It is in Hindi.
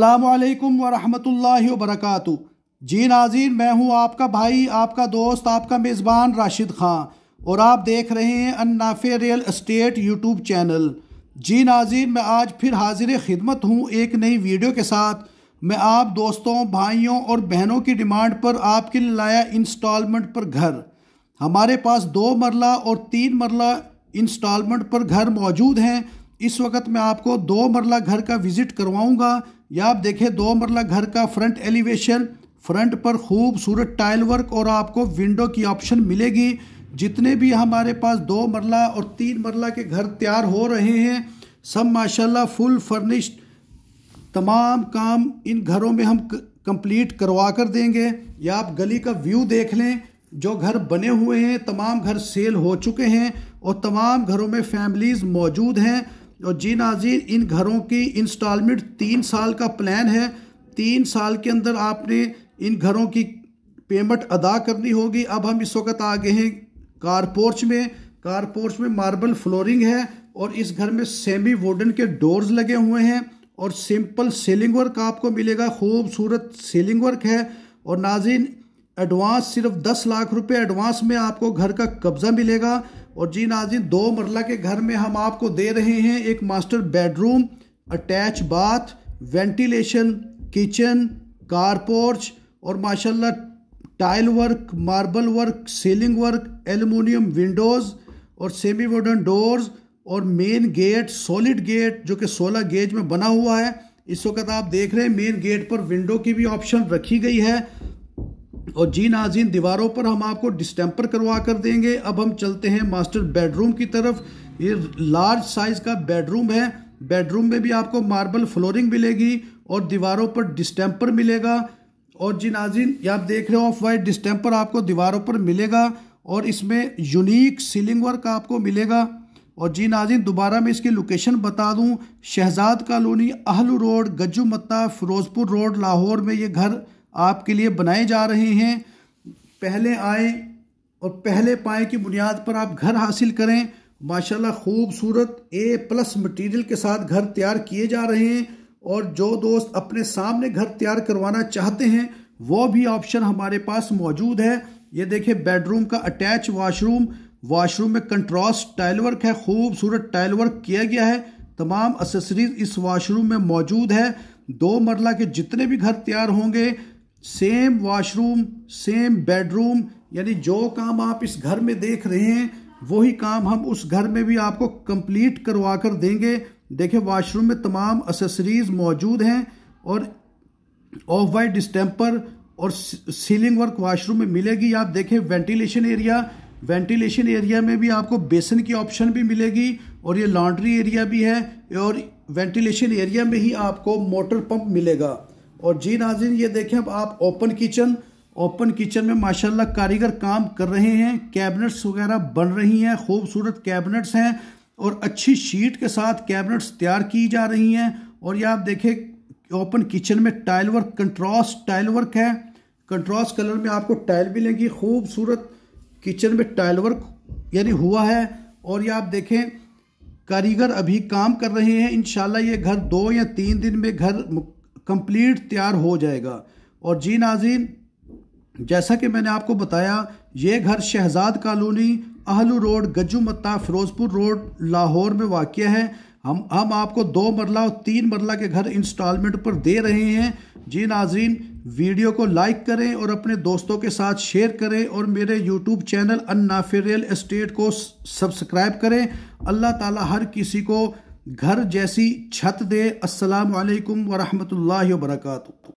असलकम वरहमल वबरक जी नाजीन मैं हूँ आपका भाई आपका दोस्त आपका मेज़बान राशिद ख़ान और आप देख रहे हैं अन्नाफे रियल इस्टेट यूट्यूब चैनल जी नाजीन मैं आज फिर हाजिर खिदमत हूँ एक नई वीडियो के साथ मैं आप दोस्तों भाइयों और बहनों की डिमांड पर आपके लिए लाया इंस्टॉलमेंट पर घर हमारे पास दो मरला और तीन मरला इंस्टॉलमेंट पर घर मौजूद हैं इस वक्त मैं आपको दो मरला घर का विज़िट करवाऊंगा या आप देखें दो मरला घर का फ्रंट एलिवेशन फ्रंट पर खूबसूरत टाइल वर्क और आपको विंडो की ऑप्शन मिलेगी जितने भी हमारे पास दो मरला और तीन मरला के घर तैयार हो रहे हैं सब माशाल्लाह फुल फर्निश्ड तमाम काम इन घरों में हम कंप्लीट करवा कर देंगे या आप गली का व्यू देख लें जो घर बने हुए हैं तमाम घर सेल हो चुके हैं और तमाम घरों में फैमिलीज़ मौजूद हैं और जी नाजीर इन घरों की इंस्टॉलमेंट तीन साल का प्लान है तीन साल के अंदर आपने इन घरों की पेमेंट अदा करनी होगी अब हम इस वक्त आ गए हैं कारपोर्च में कारपोर्च में मार्बल फ्लोरिंग है और इस घर में सेमी वुडन के डोर्स लगे हुए हैं और सिंपल सेलिंग वर्क आपको मिलेगा खूबसूरत सीलिंग वर्क है और नाजिन एडवांस सिर्फ दस लाख रुपए एडवांस में आपको घर का कब्ज़ा मिलेगा और जी नाजिन दो मरला के घर में हम आपको दे रहे हैं एक master bedroom attach bath ventilation kitchen car porch और माशाल्लाह tile work marble work ceiling work aluminium windows और सेमी वुडन डोर्स और मेन गेट सॉलिड गेट जो कि 16 गेज में बना हुआ है इस वक्त आप देख रहे हैं मेन गेट पर विंडो की भी ऑप्शन रखी गई है और जी नाजीन दीवारों पर हम आपको डिस्टेम्पर करवा कर देंगे अब हम चलते हैं मास्टर बेडरूम की तरफ ये लार्ज साइज का बेडरूम है बेडरूम में भी आपको मार्बल फ्लोरिंग मिलेगी और दीवारों पर डिस्टेम्पर मिलेगा और जी नाजीन ये आप देख रहे हो ऑफ वाइट डिस्टेम्पर आपको दीवारों पर मिलेगा और इसमें यूनिक सीलिंग वर्क आपको मिलेगा और जी नाजिन दोबारा मैं इसकी लोकेशन बता दूं Shahzad colony Ahlu road Gajju Matta Ferozepur road Lahore में ये घर आपके लिए बनाए जा रहे हैं पहले आए और पहले पाए की बुनियाद पर आप घर हासिल करें माशाल्लाह खूबसूरत ए प्लस मटेरियल के साथ घर तैयार किए जा रहे हैं और जो दोस्त अपने सामने घर तैयार करवाना चाहते हैं वो भी ऑप्शन हमारे पास मौजूद है ये देखें बेडरूम का अटैच वाशरूम वाशरूम में कंट्रास्ट टाइल वर्क है खूबसूरत टाइल वर्क किया गया है तमाम असेसरीज इस वाशरूम में मौजूद है दो मरला के जितने भी घर तैयार होंगे सेम वॉशरूम सेम बेडरूम यानी जो काम आप इस घर में देख रहे हैं वही काम हम उस घर में भी आपको कंप्लीट करवा कर देंगे देखिए वॉशरूम में तमाम असेसरीज मौजूद हैं और ऑफ वाइट डिस्टेंपर और सीलिंग वर्क वॉशरूम में मिलेगी आप देखें वेंटिलेशन एरिया वेंटिलेशन एरिया में भी आपको बेसन की ऑप्शन भी मिलेगी और ये लॉन्ड्री एरिया भी है और वेंटिलेशन एरिया में ही आपको मोटर पंप मिलेगा और जी नाजिन ये देखें अब आप ओपन किचन ओपन किचन में माशाल्लाह कारीगर काम कर रहे हैं कैबिनेट्स वगैरह बन रही हैं खूबसूरत कैबिनेट्स हैं और अच्छी शीट के साथ कैबिनेट्स तैयार की जा रही हैं और ये आप देखें ओपन किचन में tile work contrast tile work है कंट्रास कलर में आपको टाइल भी लेंगी खूबसूरत किचन में टाइल वर्क यानी हुआ है और यह आप देखें कारीगर अभी काम कर रहे हैं इन ये घर दो या तीन दिन में घर कंप्लीट तैयार हो जाएगा और जी नाजीन जैसा कि मैंने आपको बताया ये घर Shahzad colony Ahlu road Gajju Matta Ferozepur road Lahore में वाक़ है हम हम आपको दो मरला और तीन मरला के घर इंस्टॉलमेंट पर दे रहे हैं जी नाजरीन वीडियो को लाइक करें और अपने दोस्तों के साथ शेयर करें और मेरे यूट्यूब चैनल अन्नाफिर रियल इस्टेट को सब्सक्राइब करें अल्लाह ताला हर किसी को घर जैसी छत दे असलकम वरहमल व